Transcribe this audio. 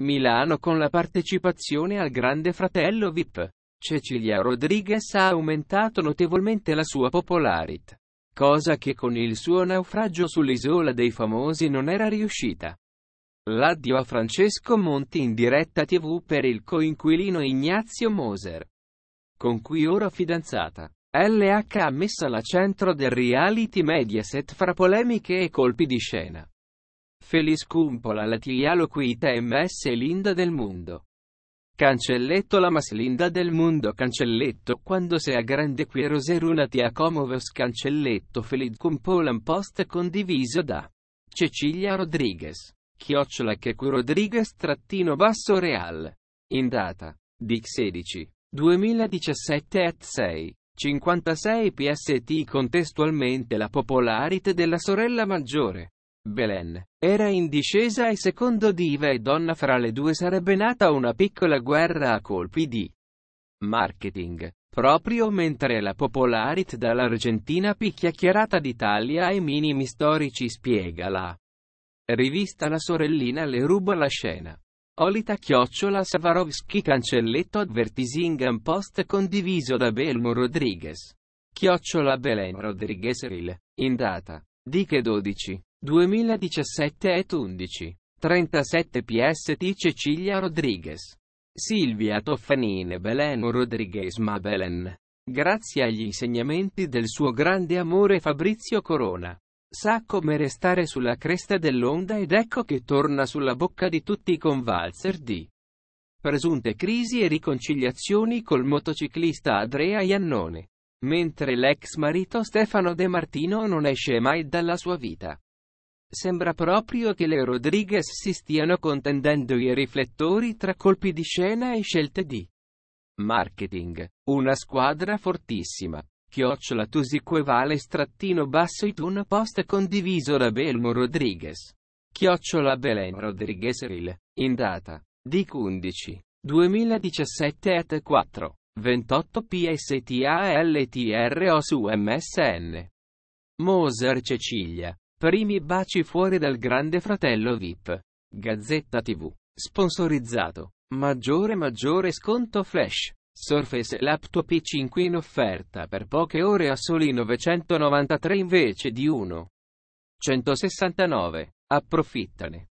Milano con la partecipazione al Grande Fratello VIP. Cecilia Rodriguez ha aumentato notevolmente la sua popolarità, cosa che con il suo naufragio sull'isola dei famosi non era riuscita. L'addio a Francesco Monti in diretta tv per il coinquilino Ignazio Moser, con cui ora fidanzata. LH ha messo la centro del reality Mediaset fra polemiche e colpi di scena. Feliz cumpola la qui quita ms linda del mondo. Cancelletto la mas linda del mondo cancelletto quando sei a grande qui roserunati a comovos cancelletto feliz cumpolan post condiviso da Cecilia Rodriguez. Chiocciola che qui Rodriguez trattino basso real. In data. Dic 16. 2017 at 6. 56 PST contestualmente la popolarite della sorella maggiore. Belen. Era in discesa e secondo diva e donna fra le due sarebbe nata una piccola guerra a colpi di marketing. Proprio mentre la Popolarit dall'Argentina picchiacchierata d'Italia ai minimi storici spiega la rivista La sorellina le ruba la scena. Olita chiocciola Savarovski cancelletto advertising post condiviso da Belmo Rodriguez. Chiocciola Belen Rodriguez Ril. In data. di che 12. 2017 et 11. 37 PST Cecilia Rodriguez. Silvia Toffanin Belen Rodriguez Mabelen. Grazie agli insegnamenti del suo grande amore Fabrizio Corona. Sa come restare sulla cresta dell'onda ed ecco che torna sulla bocca di tutti con valzer di presunte crisi e riconciliazioni col motociclista Andrea Iannone. Mentre l'ex marito Stefano De Martino non esce mai dalla sua vita. Sembra proprio che le Rodriguez si stiano contendendo i riflettori tra colpi di scena e scelte di marketing. Una squadra fortissima. Chiocciola Tusicuevale strattino basso it un post condiviso da Belmo Rodriguez. Chiocciola Belen Rodriguez Ril. In data. Dic 11. 2017 at 4. 28 PSTALTRO su MSN. Moser Cecilia. Primi baci fuori dal grande fratello VIP. Gazzetta TV. Sponsorizzato. Maggiore maggiore sconto flash. Surface Laptop i5 in offerta per poche ore a soli 993 invece di 1. 169. Approfittane.